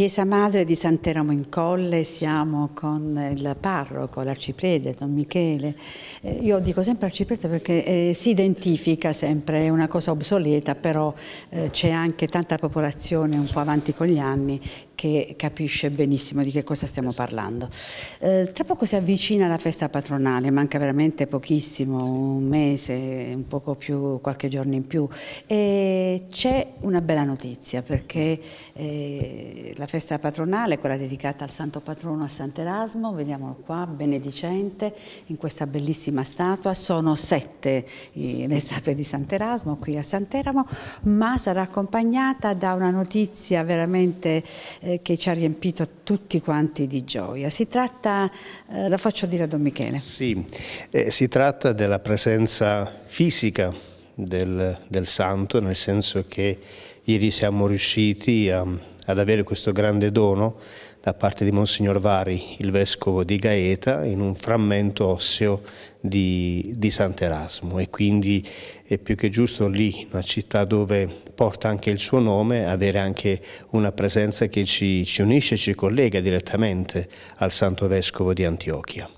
Chiesa Madre di Sant'Eramo in Colle siamo con il parroco, l'arciprete Don Michele. Eh, io dico sempre arciprete perché eh, si identifica sempre, è una cosa obsoleta, però eh, c'è anche tanta popolazione un po' avanti con gli anni che capisce benissimo di che cosa stiamo parlando. Eh, tra poco si avvicina la festa patronale, manca veramente pochissimo, un mese, un poco più, qualche giorno in più, e c'è una bella notizia perché eh, la festa patronale, quella dedicata al santo patrono a Sant'Erasmo, vediamolo qua, benedicente, in questa bellissima statua, sono sette le statue di Sant'Erasmo qui a Sant'Eramo, ma sarà accompagnata da una notizia veramente... Eh, eh, che ci ha riempito tutti quanti di gioia. Si tratta, eh, la faccio dire a Don Michele. Sì, eh, si tratta della presenza fisica del, del, santo, nel senso che ieri siamo riusciti a, ad avere questo grande dono da parte di Monsignor Vari, il vescovo di Gaeta, in un frammento osseo di, di Sant'Erasmo e quindi è più che giusto lì, una città dove porta anche il suo nome, avere anche una presenza che ci, ci unisce, ci collega direttamente al Santo Vescovo di Antiochia.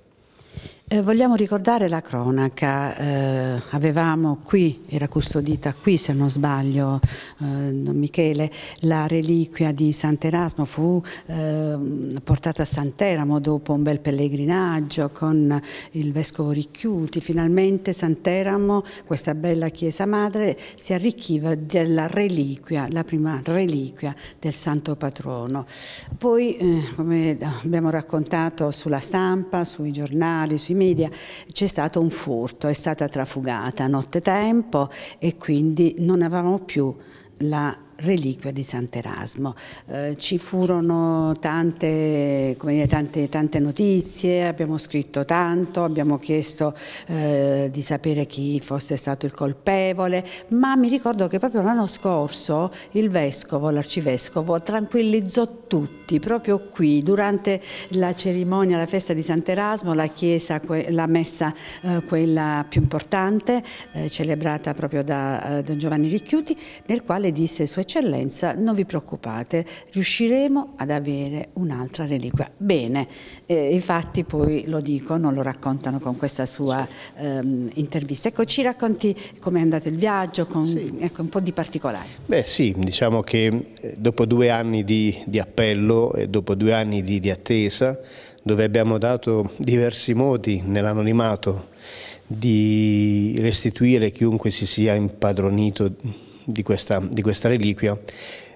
Eh, vogliamo ricordare la cronaca, eh, avevamo qui, era custodita qui se non sbaglio eh, Michele, la reliquia di Sant'Erasmo fu eh, portata a Sant'Eramo dopo un bel pellegrinaggio con il vescovo Ricchiuti, finalmente Sant'Eramo, questa bella chiesa madre, si arricchiva della reliquia, la prima reliquia del santo patrono. Poi eh, come abbiamo raccontato sulla stampa, sui giornali, sui media, c'è stato un furto, è stata trafugata a nottetempo e quindi non avevamo più la reliquia di Sant'Erasmo. Eh, ci furono tante, dire, tante, tante, notizie, abbiamo scritto tanto, abbiamo chiesto eh, di sapere chi fosse stato il colpevole, ma mi ricordo che proprio l'anno scorso il Vescovo, l'Arcivescovo, tranquillizzò tutti, proprio qui, durante la cerimonia, la festa di Sant'Erasmo, la chiesa, la messa eh, quella più importante, eh, celebrata proprio da eh, Don Giovanni Ricchiuti, nel quale disse Sua eccellenza, non vi preoccupate, riusciremo ad avere un'altra reliquia. Bene, eh, i poi lo dicono, lo raccontano con questa sua ehm, intervista. Ecco, ci racconti com'è andato il viaggio, con sì. ecco, un po' di particolare. Beh sì, diciamo che eh, dopo due anni di, di appello e dopo due anni di, di attesa, dove abbiamo dato diversi modi nell'anonimato di restituire chiunque si sia impadronito di questa, di questa reliquia.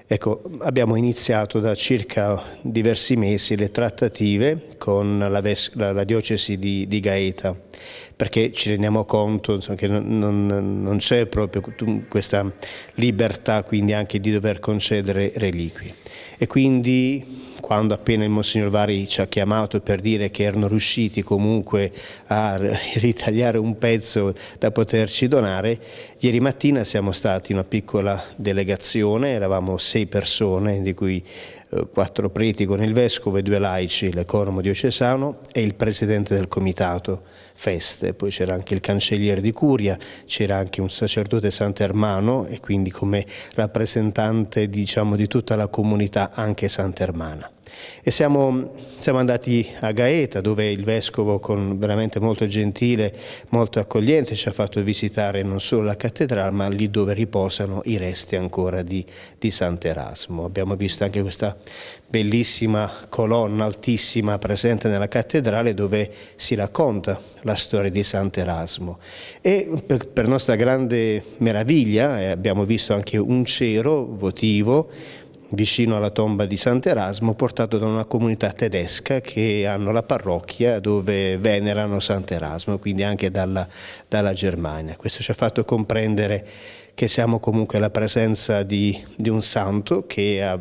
Ecco, abbiamo iniziato da circa diversi mesi le trattative con la, la, la diocesi di, di, Gaeta, perché ci rendiamo conto insomma, che non, non, non c'è proprio questa libertà quindi anche di dover concedere reliquie. E quindi quando appena il Monsignor Vari ci ha chiamato per dire che erano riusciti comunque a ritagliare un pezzo da poterci donare, ieri mattina siamo stati una piccola delegazione, eravamo sei persone, di cui eh, quattro preti con il vescovo e due laici, l'economo diocesano e il presidente del comitato feste, poi c'era anche il cancelliere di Curia, c'era anche un sacerdote Sant'Ermano e quindi come rappresentante diciamo, di tutta la comunità anche Sant'Ermana. E siamo, siamo, andati a Gaeta dove il vescovo con veramente molto gentile, molto accogliente ci ha fatto visitare non solo la cattedrale ma lì dove riposano i resti ancora di, di Sant'Erasmo. Abbiamo visto anche questa bellissima colonna altissima presente nella cattedrale dove si racconta la storia di Sant'Erasmo. E per, per, nostra grande meraviglia eh, abbiamo visto anche un cero votivo vicino alla tomba di Sant'Erasmo portato da una comunità tedesca che hanno la parrocchia dove venerano Sant'Erasmo, quindi anche dalla, dalla Germania. Questo ci ha fatto comprendere che siamo comunque alla presenza di, di un santo che ha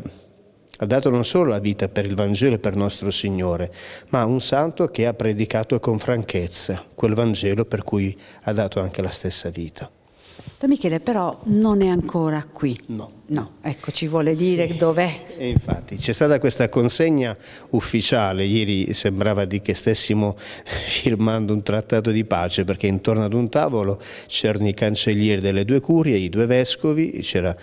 ha dato non solo la vita per il Vangelo e per nostro Signore, ma un santo che ha predicato con franchezza quel Vangelo per cui ha dato anche la stessa vita. Don certo, Michele però non è ancora qui. No. No, ecco, ci vuole dire sì. dov'è. E infatti c'è stata questa consegna ufficiale, ieri sembrava di che stessimo firmando un trattato di pace perché intorno ad un tavolo c'erano i cancellieri delle due curie, i due vescovi, c'era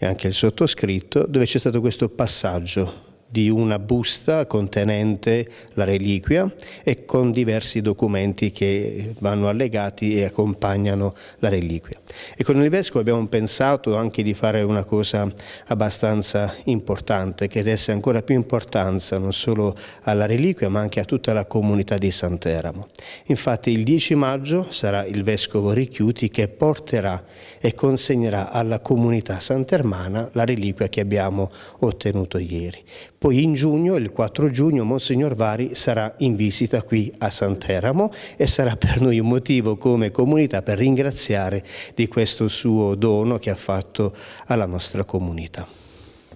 anche il sottoscritto, dove c'è stato questo passaggio di una busta contenente la reliquia e con diversi documenti che vanno allegati e accompagnano la reliquia. E con il Vescovo abbiamo pensato anche di fare una cosa abbastanza importante, che desse ancora più importanza non solo alla reliquia ma anche a tutta la comunità di Sant'Eramo. Infatti il 10 maggio sarà il Vescovo Ricchiuti che porterà e consegnerà alla comunità santermana la reliquia che abbiamo ottenuto ieri. Poi in giugno, il 4 giugno, Monsignor Vari sarà in visita qui a Santeramo e sarà per noi un motivo come comunità per ringraziare di questo suo dono che ha fatto alla nostra comunità.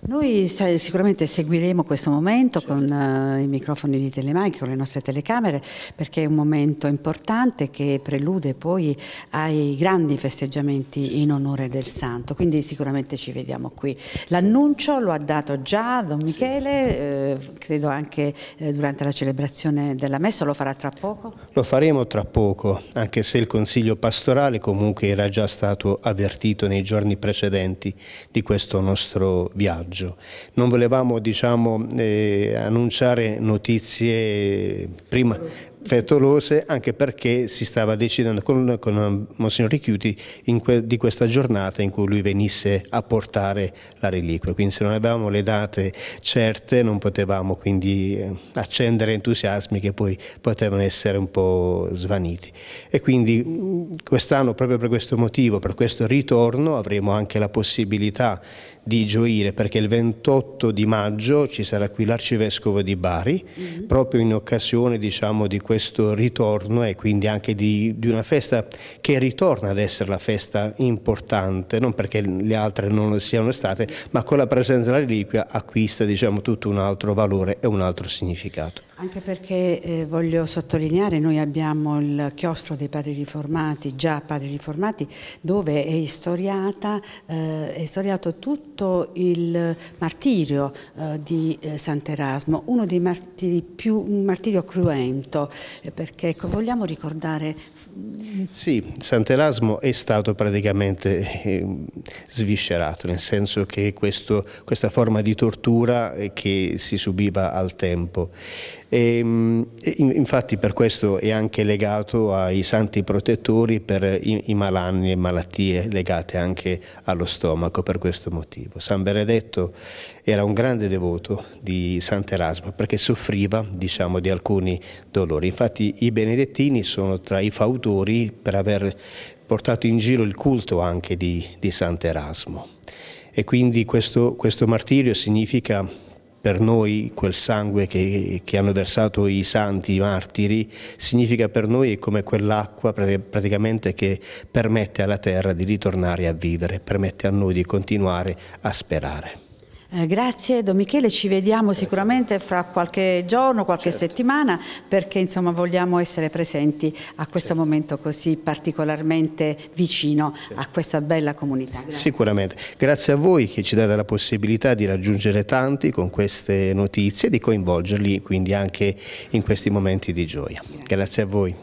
Noi sicuramente seguiremo questo momento certo. con uh, eh, i microfoni di Telemaic, con le nostre telecamere, perché è un momento importante che prelude poi ai grandi festeggiamenti in onore del santo, quindi sicuramente ci vediamo qui. L'annuncio lo ha dato già Don Michele, sì. eh, credo anche eh, durante la celebrazione della messa, lo farà tra poco? Lo faremo tra poco, anche se il Consiglio pastorale comunque era già stato avvertito nei giorni precedenti di questo nostro viaggio messaggio. Non volevamo diciamo, eh, annunciare notizie prima frettolose anche perché si stava decidendo con, con eh, Monsignor Richiuti que, di questa giornata in cui lui venisse a portare la reliquia, quindi se non avevamo le date certe non potevamo quindi eh, accendere entusiasmi che poi potevano essere un po' svaniti e quindi mm, quest'anno proprio per questo motivo, per questo ritorno avremo anche la possibilità di gioire perché il 28 di maggio ci sarà qui l'arcivescovo di Bari mm -hmm. proprio in occasione diciamo, di questo ritorno e quindi anche di, di, una festa che ritorna ad essere la festa importante non perché le altre non lo siano state ma con la presenza della reliquia acquista diciamo, tutto un altro valore e un altro significato. Anche perché eh, voglio sottolineare noi abbiamo il chiostro dei padri riformati già padri riformati dove è, istoriata, eh, è istoriato tutto soprattutto il martirio eh, di eh, Sant'Erasmo, uno dei martiri più, un martirio cruento, eh, perché ecco, vogliamo ricordare... Sì, Sant'Erasmo è stato praticamente eh, sviscerato, nel senso che questo, questa forma di tortura eh, che si subiva al tempo. Ehm, e, infatti per questo è anche legato ai santi protettori per i, i malanni e malattie legate anche allo stomaco per questo motivo positivo. San Benedetto era un grande devoto di Sant'Erasmo perché soffriva diciamo, di alcuni dolori. Infatti i benedettini sono tra i fautori per aver portato in giro il culto anche di, di Sant'Erasmo. E quindi questo, questo martirio significa per noi quel sangue che, che, hanno versato i santi, i martiri, significa per noi come quell'acqua praticamente che permette alla terra di ritornare a vivere, permette a noi di continuare a sperare. Eh, grazie Don Michele, ci vediamo sicuramente fra qualche giorno, qualche certo. settimana perché insomma vogliamo essere presenti a questo certo. momento così particolarmente vicino certo. a questa bella comunità. Grazie. Sicuramente, grazie a voi che ci date la possibilità di raggiungere tanti con queste notizie e di coinvolgerli quindi anche in questi momenti di gioia. grazie, grazie a voi.